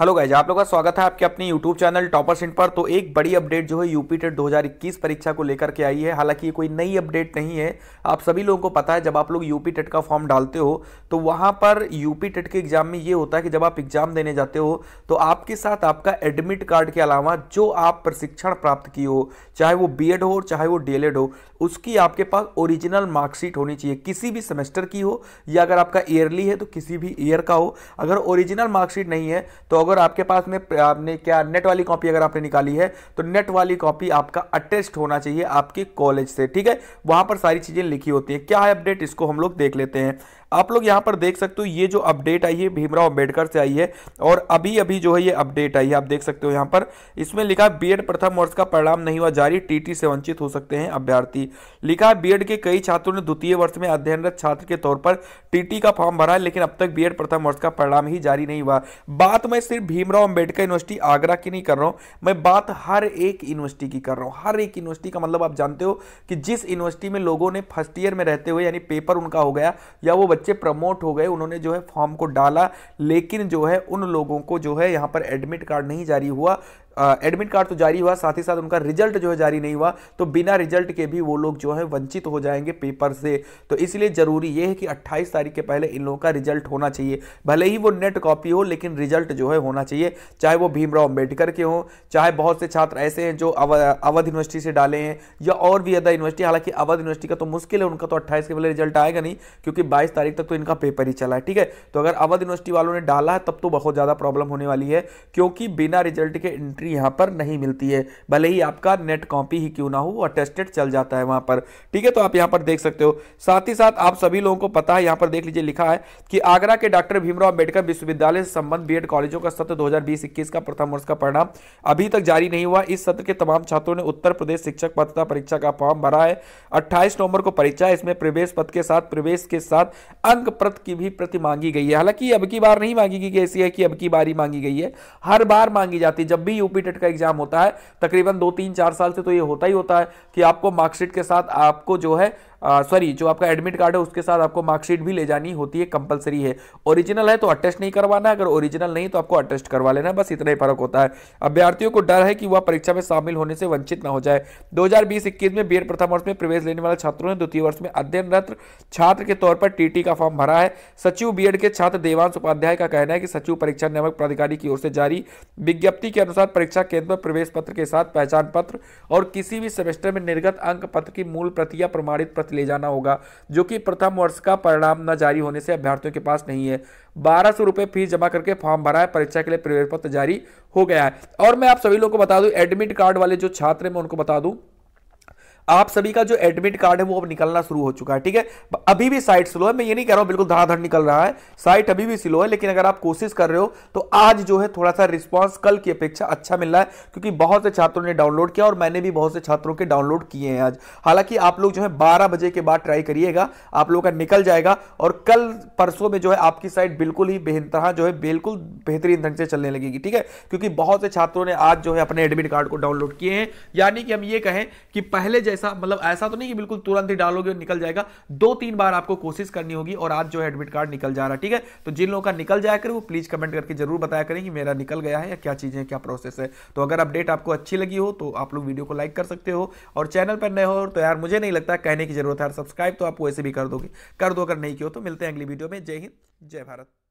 hello guys आप लोगों का स्वागत है आपके अपने यूट्यूब चैनल टॉपर सिंट पर तो एक बड़ी अपडेट जो है यूपी टेट दो परीक्षा को लेकर के आई है हालांकि ये कोई नई अपडेट नहीं है आप सभी लोगों को पता है जब आप लोग यूपी टेट का फॉर्म डालते हो तो वहाँ पर यूपी टेट के एग्जाम में ये होता है कि जब आप एग्जाम देने जाते हो तो आपके साथ आपका एडमिट कार्ड के अलावा जो आप प्रशिक्षण प्राप्त किए हो चाहे वो बी हो चाहे वो डी हो उसकी आपके पास ओरिजिनल मार्कशीट होनी चाहिए किसी भी सेमेस्टर की हो या अगर आपका ईयरली है तो किसी भी ईयर का हो अगर ओरिजिनल मार्कशीट नहीं है तो अगर आपके पास में आपने क्या नेट वाली कॉपी अगर आपने निकाली है तो नेट वाली कॉपी आपका अटेस्ट होना चाहिए आपके कॉलेज से ठीक है वहां पर सारी चीजें लिखी होती है क्या है अपडेट इसको हम लोग देख लेते हैं आप लोग यहां पर देख सकते हो ये जो अपडेट आई है भीमराव अंबेडकर से आई है और अभी अभी जो है ये अपडेट आई है आप देख सकते हो यहां पर इसमें लिखा है बीएड प्रथम वर्ष का परिणाम नहीं हुआ जारी टीटी से वंचित हो सकते हैं अभ्यर्थी लिखा है बीएड के कई छात्रों ने द्वितीय वर्ष में अध्ययनरत छात्र के तौर पर टीटी का फॉर्म भरा लेकिन अब तक बी प्रथम वर्ष का परिणाम ही जारी नहीं हुआ बात मैं सिर्फ सिर्फ भीमराव अंबेडकर यूनिवर्सिटी आगरा की नहीं कर रहा हूं मैं बात हर एक यूनिवर्सिटी की कर रहा हूं हर एक यूनिवर्सिटी का मतलब आप जानते हो कि जिस यूनिवर्सिटी में लोगों ने फर्स्ट ईयर में रहते हुए यानी पेपर उनका हो गया या वो बच्चे प्रमोट हो गए उन्होंने जो है फॉर्म को डाला लेकिन जो है उन लोगों को जो है यहां पर एडमिट कार्ड नहीं जारी हुआ एडमिट कार्ड तो जारी हुआ साथ ही साथ उनका रिजल्ट जो है जारी नहीं हुआ तो बिना रिजल्ट के भी वो लोग जो है वंचित हो जाएंगे पेपर से तो इसलिए ज़रूरी ये है कि 28 तारीख के पहले इन लोगों का रिजल्ट होना चाहिए भले ही वो नेट कॉपी हो लेकिन रिजल्ट जो है होना चाहिए चाहे वो भीमराव अम्बेडकर के हों चाहे बहुत से छात्र ऐसे हैं जो अव, अवध यूनिवर्सिटी से डाले हैं या और भी अदर यूनिवर्सिटी हालांकि अवध यूनिवर्सिटी का तो मुश्किल है उनका तो अट्ठाईस के पहले रिजल्ट आएगा नहीं क्योंकि बाईस तारीख तक तो इनका पेपर ही चला है ठीक है तो अगर अवध यूनिवर्सिटी वालों ने डाला है तब तो बहुत ज़्यादा प्रॉब्लम होने वाली है क्योंकि बिना रिजल्ट के एंट्री एंट्री यहाँ पर नहीं मिलती है भले ही आपका नेट कॉपी ही क्यों ना हो वो अटेस्टेड चल जाता है वहाँ पर ठीक है तो आप यहाँ पर देख सकते हो साथ ही साथ आप सभी लोगों को पता है यहाँ पर देख लीजिए लिखा है कि आगरा के डॉक्टर भीमराव अम्बेडकर विश्वविद्यालय से संबंध बी कॉलेजों का सत्र दो 21 का प्रथम वर्ष का परिणाम अभी तक जारी नहीं हुआ इस सत्र के तमाम छात्रों ने उत्तर प्रदेश शिक्षक पत्रता परीक्षा का फॉर्म भरा है अट्ठाईस नवंबर को परीक्षा इसमें प्रवेश पद के साथ प्रवेश के साथ अंक प्रत की भी प्रति मांगी गई है हालांकि अब की बार नहीं मांगी गई ऐसी है कि अब की बार ही मांगी गई है हर बार मांगी जाती है जब भी यूपी रिपीटेड का एग्जाम होता है तकरीबन दो तीन चार साल से तो ये होता ही होता है कि आपको मार्कशीट के साथ आपको जो है सॉरी जो आपका एडमिट कार्ड है उसके साथ आपको मार्कशीट भी ले जानी होती है कंपलसरी है ओरिजिनल है तो अटेस्ट नहीं करवाना अगर ओरिजिनल नहीं तो आपको अटेस्ट करवा लेना बस इतना ही फर्क होता है अभ्यार्थियों को डर है कि वह परीक्षा में शामिल होने से वंचित न हो जाए दो हजार में बी प्रथम वर्ष में प्रवेश लेने वाले छात्रों ने द्वितीय वर्ष में अध्ययनरत छात्र के तौर पर टी का फॉर्म भरा है सचिव बी के छात्र देवांश उपाध्याय का कहना है कि सचिव परीक्षा नियामक प्राधिकारी की ओर से जारी विज्ञप्ति के अनुसार परीक्षा केंद्र पर प्रवेश पत्र के साथ पहचान पत्र और किसी भी सेमेस्टर में निर्गत अंक पत्र की मूल प्रति या प्रमाणित साथ ले जाना होगा जो कि प्रथम वर्ष का परिणाम न जारी होने से अभ्यर्थियों के पास नहीं है बारह सौ रुपये फीस जमा करके फॉर्म भरा है परीक्षा के लिए प्रवेश पत्र जारी हो गया है और मैं आप सभी लोगों को बता दूं एडमिट कार्ड वाले जो छात्र हैं मैं उनको बता दूं आप सभी का जो एडमिट कार्ड है वो अब निकलना शुरू हो चुका है ठीक है अभी भी साइट स्लो है मैं ये नहीं कह रहा हूं बिल्कुल धड़ाधड़ निकल रहा है साइट अभी भी स्लो है लेकिन अगर आप कोशिश कर रहे हो तो आज जो है थोड़ा सा रिस्पॉन्स कल की अपेक्षा अच्छा मिल रहा है क्योंकि बहुत से छात्रों ने डाउनलोड किया और मैंने भी बहुत से छात्रों के डाउनलोड किए हैं आज हालांकि आप लोग जो है बारह बजे के बाद ट्राई करिएगा आप लोगों का निकल जाएगा और कल परसों में जो है आपकी साइट बिल्कुल ही बेहतर हाँ, जो है बिल्कुल बेहतरीन ढंग से चलने लगेगी ठीक है क्योंकि बहुत से छात्रों ने आज जो है अपने एडमिट कार्ड को डाउनलोड किए हैं यानी कि हम ये कहें कि पहले जैसे ऐसा मतलब ऐसा तो नहीं कि बिल्कुल तुरंत ही डालोगे निकल जाएगा दो तीन बार आपको कोशिश करनी होगी और आज जो है एडमिट कार्ड निकल जा रहा है ठीक है तो जिन लोगों का निकल जाया करें वो प्लीज कमेंट करके जरूर बताया करें कि मेरा निकल गया है या क्या चीजें क्या प्रोसेस है तो अगर अपडेट आपको अच्छी लगी हो तो आप लोग वीडियो को लाइक कर सकते हो और चैनल पर नए हो तो यार मुझे नहीं लगता कहने की जरूरत है यार सब्सक्राइब तो आप वैसे भी कर दोगे कर दो अगर नहीं किया तो मिलते हैं अगली वीडियो में जय हिंद जय भारत